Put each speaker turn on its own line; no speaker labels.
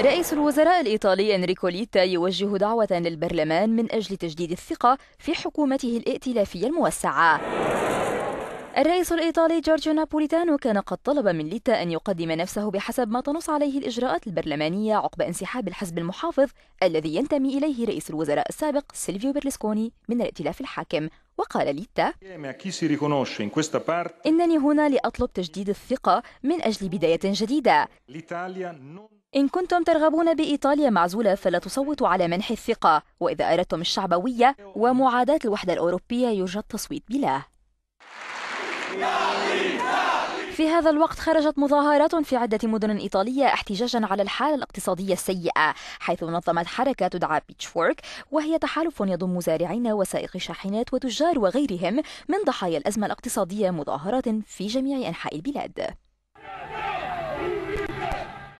رئيس الوزراء الإيطالي إنريكو ليتا يوجه دعوة للبرلمان من أجل تجديد الثقة في حكومته الائتلافية الموسعة الرئيس الإيطالي جورجيو نابوليتانو كان قد طلب من ليتا أن يقدم نفسه بحسب ما تنص عليه الإجراءات البرلمانية عقب انسحاب الحزب المحافظ الذي ينتمي إليه رئيس الوزراء السابق سيلفيو بيرلسكوني من الائتلاف الحاكم وقال ليتا إنني هنا لأطلب تجديد الثقة من أجل بداية جديدة إن كنتم ترغبون بإيطاليا معزولة فلا تصوتوا على منح الثقة وإذا أردتم الشعبوية ومعاداة الوحدة الأوروبية يرجى التصويت بلا في هذا الوقت خرجت مظاهرات في عدة مدن إيطالية احتجاجا على الحالة الاقتصادية السيئة حيث نظمت حركة تدعى بيتشفورك وهي تحالف يضم زارعين وسائقي شاحنات وتجار وغيرهم من ضحايا الأزمة الاقتصادية مظاهرات في جميع أنحاء البلاد